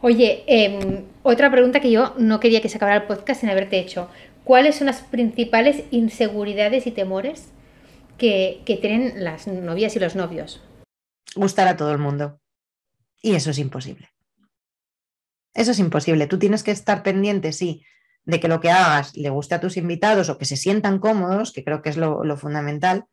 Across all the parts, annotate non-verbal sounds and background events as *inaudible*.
Oye, em, otra pregunta que yo no quería que se acabara el podcast sin haberte hecho. ¿Cuáles son las principales inseguridades y temores que, tienen las novias y los novios? Gustar a todo el mundo. Y eso es imposible. Eso es imposible. Tú tienes que estar pendiente, sí, de que lo que hagas le guste a tus invitados o que se sientan cómodos, que creo que es lo fundamental,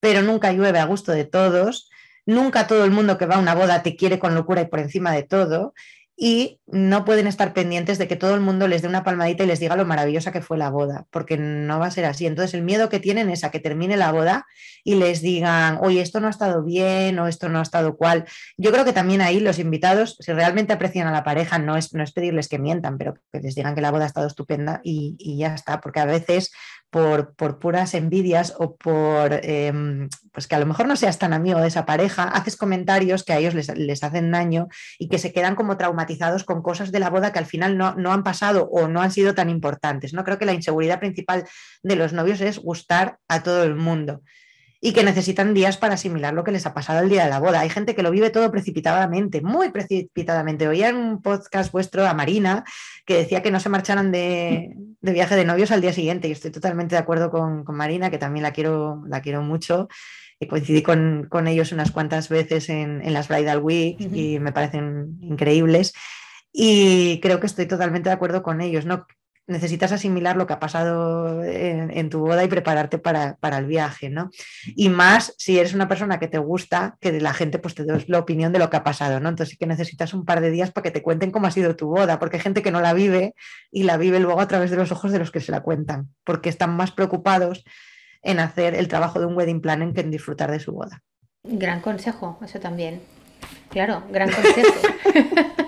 pero nunca llueve a gusto de todos, nunca todo el mundo que va a una boda te quiere con locura y por encima de todo, y no pueden estar pendientes de que todo el mundo les dé una palmadita y les diga lo maravillosa que fue la boda, porque no va a ser así. Entonces el miedo que tienen es a que termine la boda y les digan, oye, esto no ha estado bien o esto no ha estado cual. Yo creo que también ahí los invitados, si realmente aprecian a la pareja, no es, no es pedirles que mientan, pero que les digan que la boda ha estado estupenda y, y ya está, porque a veces por, puras envidias o por, em, pues que a lo mejor no seas tan amigo de esa pareja, haces comentarios que a ellos les, hacen daño y que se quedan como traumatizados con cosas de la boda que al final no, no han pasado o no han sido tan importantes. ¿no? Creo que la inseguridad principal de los novios es gustar a todo el mundo y que necesitan días para asimilar lo que les ha pasado el día de la boda. Hay gente que lo vive todo precipitadamente, muy precipitadamente. Oía en un podcast vuestro a Marina que decía que no se marcharan de, de viaje de novios al día siguiente. Y estoy totalmente de acuerdo con, Marina, que también la quiero, la quiero mucho. Y coincidí con, con, ellos unas cuantas veces en, en las Bridal Week y me parecen increíbles. Y creo que estoy totalmente de acuerdo con ellos, ¿no? necesitas asimilar lo que ha pasado en, tu boda y prepararte para, el viaje, ¿no? Y más si eres una persona que te gusta, que la gente pues te dé la opinión de lo que ha pasado, ¿no? Entonces sí que necesitas un par de días para que te cuenten cómo ha sido tu boda, porque hay gente que no la vive y la vive luego a través de los ojos de los que se la cuentan, porque están más preocupados en hacer el trabajo de un wedding planning que en disfrutar de su boda. Gran consejo, eso también. Claro, gran consejo. *laughs*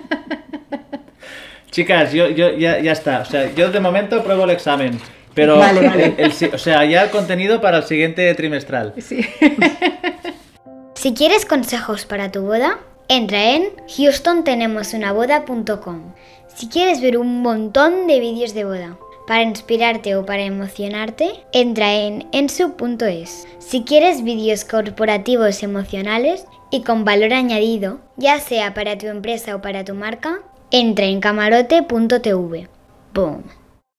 Chicas, yo, ya, está. O sea, yo de momento pruebo el examen. Pero, ya el contenido para el siguiente trimestral. *laughs* si quieres consejos para tu boda, entra en houstontenemosunaboda.com. Si quieres ver un montón de vídeos de boda para inspirarte o para emocionarte, entra en ensu.es. Si quieres vídeos corporativos emocionales y con valor añadido, ya sea para tu empresa o para tu marca, entra en camarote.tv. Boom.